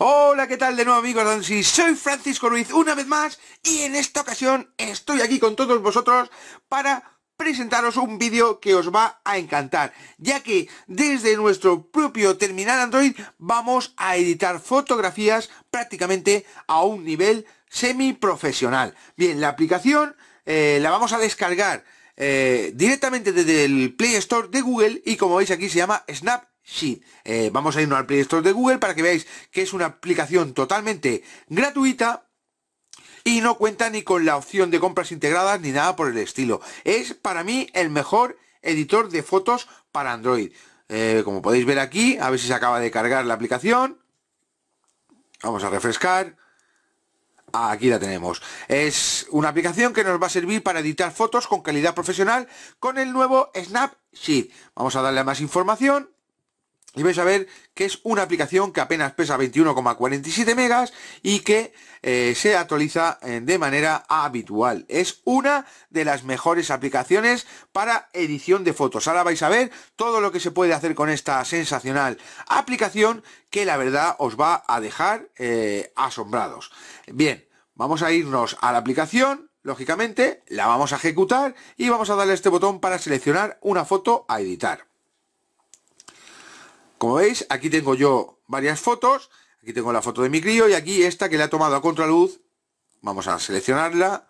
Hola, ¿qué tal de nuevo amigos Soy Francisco Ruiz una vez más y en esta ocasión estoy aquí con todos vosotros para presentaros un vídeo que os va a encantar, ya que desde nuestro propio terminal Android vamos a editar fotografías prácticamente a un nivel semi profesional. Bien, la aplicación eh, la vamos a descargar eh, directamente desde el Play Store de Google y como veis aquí se llama Snap Sí, eh, vamos a irnos al Play Store de Google para que veáis que es una aplicación totalmente gratuita y no cuenta ni con la opción de compras integradas ni nada por el estilo. Es para mí el mejor editor de fotos para Android. Eh, como podéis ver aquí, a ver si se acaba de cargar la aplicación. Vamos a refrescar. Aquí la tenemos. Es una aplicación que nos va a servir para editar fotos con calidad profesional con el nuevo Snapseed. Vamos a darle más información y vais a ver que es una aplicación que apenas pesa 21,47 megas y que eh, se actualiza eh, de manera habitual. Es una de las mejores aplicaciones para edición de fotos. Ahora vais a ver todo lo que se puede hacer con esta sensacional aplicación que la verdad os va a dejar eh, asombrados. Bien, vamos a irnos a la aplicación lógicamente la vamos a ejecutar y vamos a darle este botón para seleccionar una foto a editar. Como veis, aquí tengo yo varias fotos. Aquí tengo la foto de mi crío y aquí esta que le ha tomado a contraluz. Vamos a seleccionarla.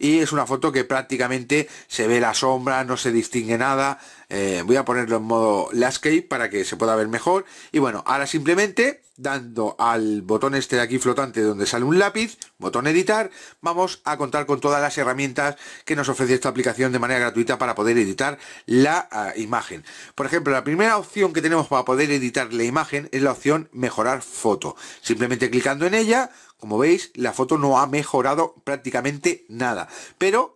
Y es una foto que prácticamente se ve la sombra, no se distingue nada. Eh, voy a ponerlo en modo landscape para que se pueda ver mejor. Y bueno, ahora simplemente dando al botón este de aquí flotante donde sale un lápiz, botón editar, vamos a contar con todas las herramientas que nos ofrece esta aplicación de manera gratuita para poder editar la ah, imagen. Por ejemplo, la primera opción que tenemos para poder editar la imagen es la opción mejorar foto. Simplemente clicando en ella, como veis, la foto no ha mejorado prácticamente nada, pero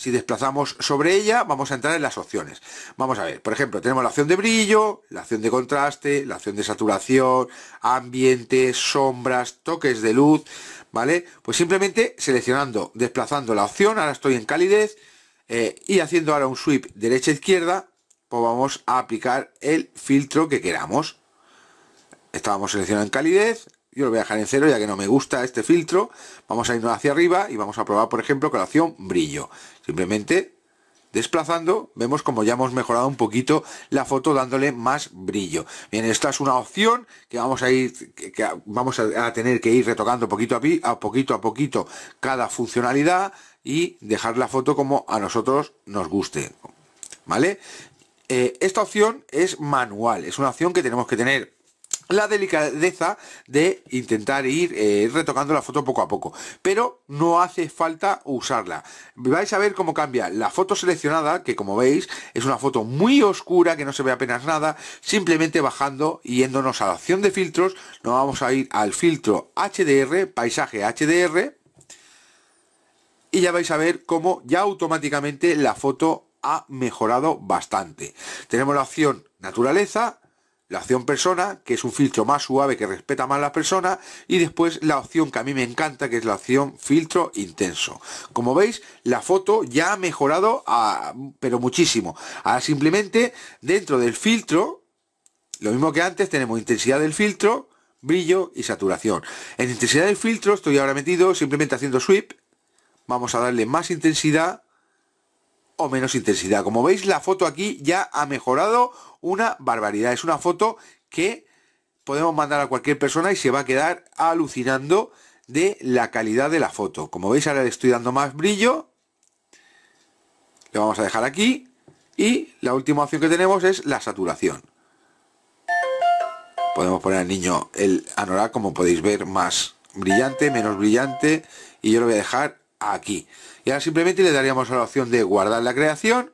si desplazamos sobre ella, vamos a entrar en las opciones. Vamos a ver, por ejemplo, tenemos la opción de brillo, la opción de contraste, la opción de saturación, ambiente, sombras, toques de luz, ¿vale? Pues simplemente seleccionando, desplazando la opción, ahora estoy en calidez, eh, y haciendo ahora un sweep derecha-izquierda, e pues vamos a aplicar el filtro que queramos. Estábamos seleccionando en calidez, yo lo voy a dejar en cero ya que no me gusta este filtro vamos a irnos hacia arriba y vamos a probar por ejemplo con la opción brillo simplemente desplazando vemos como ya hemos mejorado un poquito la foto dándole más brillo bien esta es una opción que vamos a ir que, vamos a, tener que ir retocando poquito a, a poquito a poquito cada funcionalidad y dejar la foto como a nosotros nos guste vale eh, esta opción es manual es una opción que tenemos que tener la delicadeza de intentar eh, ir retocando la foto poco a poco pero no hace falta usarla vais a ver cómo cambia la foto seleccionada que como veis es una foto muy oscura que no se ve apenas nada simplemente bajando y yéndonos a la opción de filtros nos vamos a ir al filtro HDR paisaje HDR y ya vais a ver cómo ya automáticamente la foto ha mejorado bastante tenemos la opción naturaleza la opción persona, que es un filtro más suave que respeta más a las personas, y después la opción que a mí me encanta, que es la opción filtro intenso. Como veis, la foto ya ha mejorado, pero muchísimo. Ahora simplemente dentro del filtro, lo mismo que antes, tenemos intensidad del filtro, brillo y saturación. En intensidad del filtro estoy ahora metido simplemente haciendo sweep. Vamos a darle más intensidad menos intensidad. Como veis, la foto aquí ya ha mejorado una barbaridad. Es una foto que podemos mandar a cualquier persona y se va a quedar alucinando de la calidad de la foto. Como veis, ahora le estoy dando más brillo. Le vamos a dejar aquí. Y la última opción que tenemos es la saturación. Podemos poner al niño el anorak, como podéis ver, más brillante, menos brillante. Y yo lo voy a dejar aquí. Y ahora simplemente le daríamos a la opción de guardar la creación.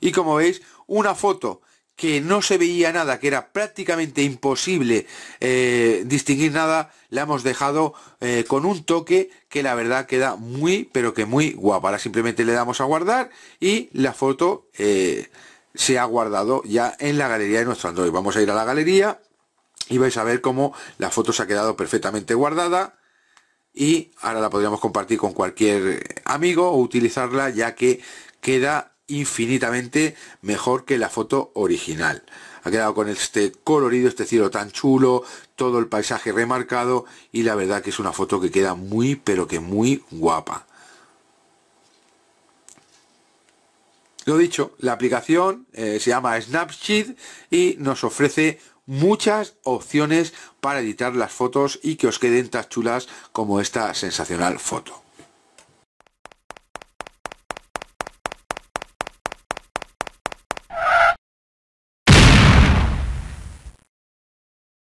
Y como veis, una foto que no se veía nada, que era prácticamente imposible eh, distinguir nada, la hemos dejado eh, con un toque que la verdad queda muy, pero que muy guapa. Ahora simplemente le damos a guardar y la foto eh, se ha guardado ya en la galería de nuestro Android. Vamos a ir a la galería y vais a ver cómo la foto se ha quedado perfectamente guardada y ahora la podríamos compartir con cualquier eh, amigo o utilizarla ya que queda infinitamente mejor que la foto original ha quedado con este colorido, este cielo tan chulo, todo el paisaje remarcado y la verdad que es una foto que queda muy pero que muy guapa. Lo dicho, la aplicación eh, se llama Snapchat y nos ofrece muchas opciones para editar las fotos y que os queden tan chulas como esta sensacional foto.